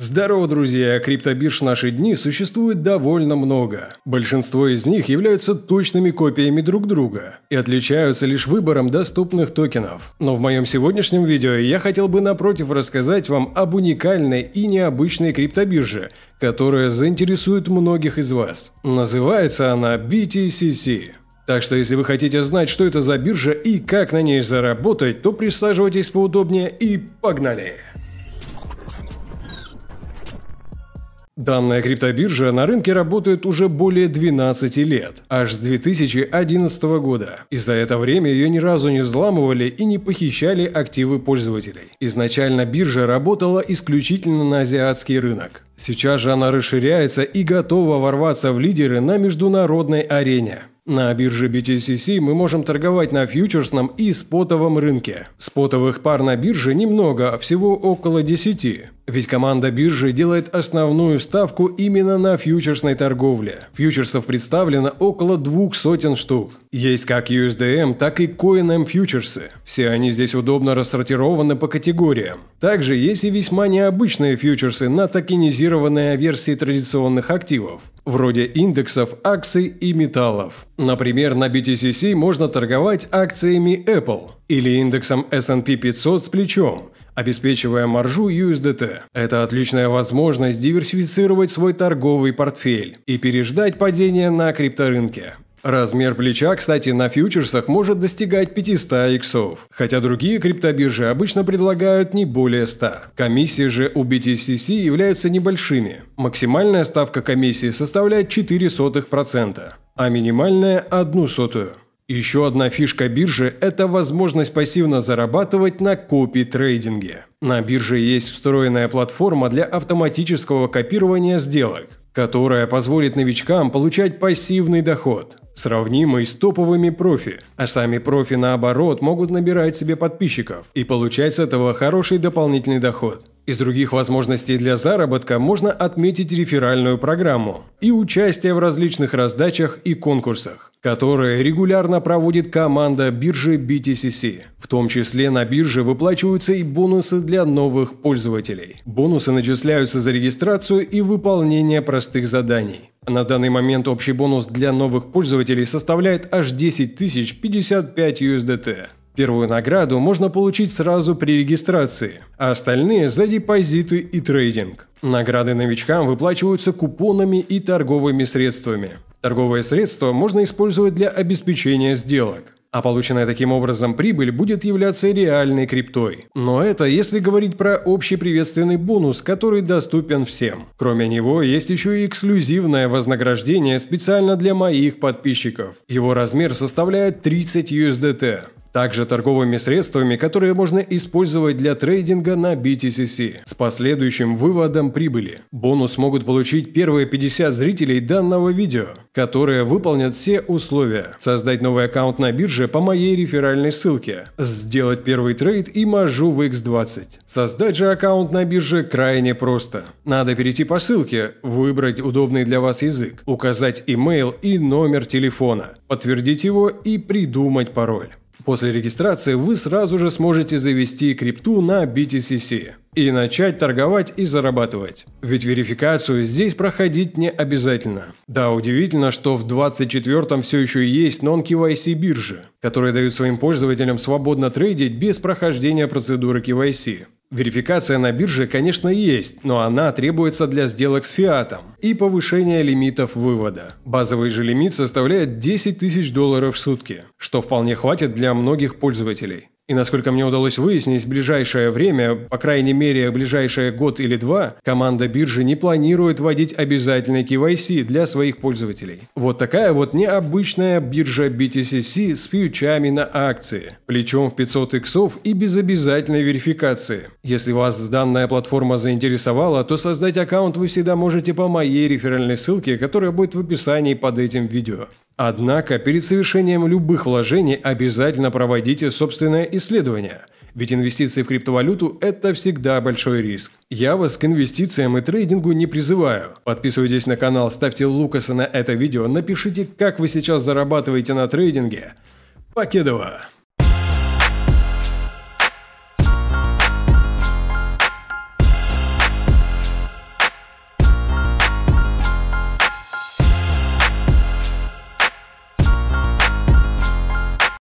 Здорово, друзья! Криптобирж в наши дни существует довольно много. Большинство из них являются точными копиями друг друга и отличаются лишь выбором доступных токенов. Но в моем сегодняшнем видео я хотел бы напротив рассказать вам об уникальной и необычной криптобирже, которая заинтересует многих из вас. Называется она BTCC. Так что если вы хотите знать, что это за биржа и как на ней заработать, то присаживайтесь поудобнее и погнали! Погнали! Данная криптобиржа на рынке работает уже более 12 лет, аж с 2011 года, и за это время ее ни разу не взламывали и не похищали активы пользователей. Изначально биржа работала исключительно на азиатский рынок. Сейчас же она расширяется и готова ворваться в лидеры на международной арене. На бирже BTCC мы можем торговать на фьючерсном и спотовом рынке. Спотовых пар на бирже немного, а всего около 10. Ведь команда биржи делает основную ставку именно на фьючерсной торговле. Фьючерсов представлено около двух сотен штук. Есть как USDM, эм, так и CoinM фьючерсы. Все они здесь удобно рассортированы по категориям. Также есть и весьма необычные фьючерсы на токенизированные версии традиционных активов вроде индексов акций и металлов. Например, на BTCC можно торговать акциями Apple или индексом S&P 500 с плечом, обеспечивая маржу USDT. Это отличная возможность диверсифицировать свой торговый портфель и переждать падение на крипторынке. Размер плеча, кстати, на фьючерсах может достигать 500 иксов, хотя другие криптобиржи обычно предлагают не более 100. Комиссии же у BTCC являются небольшими. Максимальная ставка комиссии составляет 0,04%, а минимальная – 1 сотую. Еще одна фишка биржи – это возможность пассивно зарабатывать на копи-трейдинге. На бирже есть встроенная платформа для автоматического копирования сделок, которая позволит новичкам получать пассивный доход сравнимой с топовыми профи. А сами профи, наоборот, могут набирать себе подписчиков и получать с этого хороший дополнительный доход. Из других возможностей для заработка можно отметить реферальную программу и участие в различных раздачах и конкурсах, которые регулярно проводит команда биржи BTCC. В том числе на бирже выплачиваются и бонусы для новых пользователей. Бонусы начисляются за регистрацию и выполнение простых заданий. На данный момент общий бонус для новых пользователей составляет аж 10 055 USDT. Первую награду можно получить сразу при регистрации, а остальные за депозиты и трейдинг. Награды новичкам выплачиваются купонами и торговыми средствами. Торговые средства можно использовать для обеспечения сделок. А полученная таким образом прибыль будет являться реальной криптой. Но это если говорить про общий приветственный бонус, который доступен всем. Кроме него есть еще и эксклюзивное вознаграждение специально для моих подписчиков. Его размер составляет 30 USDT также торговыми средствами, которые можно использовать для трейдинга на BTCC с последующим выводом прибыли. Бонус могут получить первые 50 зрителей данного видео, которые выполнят все условия. Создать новый аккаунт на бирже по моей реферальной ссылке, сделать первый трейд и мажу в X20. Создать же аккаунт на бирже крайне просто. Надо перейти по ссылке, выбрать удобный для вас язык, указать email и номер телефона, подтвердить его и придумать пароль. После регистрации вы сразу же сможете завести крипту на BTCC и начать торговать и зарабатывать. Ведь верификацию здесь проходить не обязательно. Да, удивительно, что в 24-м все еще есть non-KYC биржи, которые дают своим пользователям свободно трейдить без прохождения процедуры KYC. Верификация на бирже, конечно, есть, но она требуется для сделок с фиатом и повышения лимитов вывода. Базовый же лимит составляет 10 тысяч долларов в сутки, что вполне хватит для многих пользователей. И насколько мне удалось выяснить, в ближайшее время, по крайней мере, ближайшие год или два, команда биржи не планирует вводить обязательный KYC для своих пользователей. Вот такая вот необычная биржа BTCC с фьючами на акции, плечом в 500 иксов и без обязательной верификации. Если вас данная платформа заинтересовала, то создать аккаунт вы всегда можете по моей реферальной ссылке, которая будет в описании под этим видео. Однако перед совершением любых вложений обязательно проводите собственное исследование, ведь инвестиции в криптовалюту – это всегда большой риск. Я вас к инвестициям и трейдингу не призываю. Подписывайтесь на канал, ставьте Лукаса на это видео, напишите, как вы сейчас зарабатываете на трейдинге. Покедова!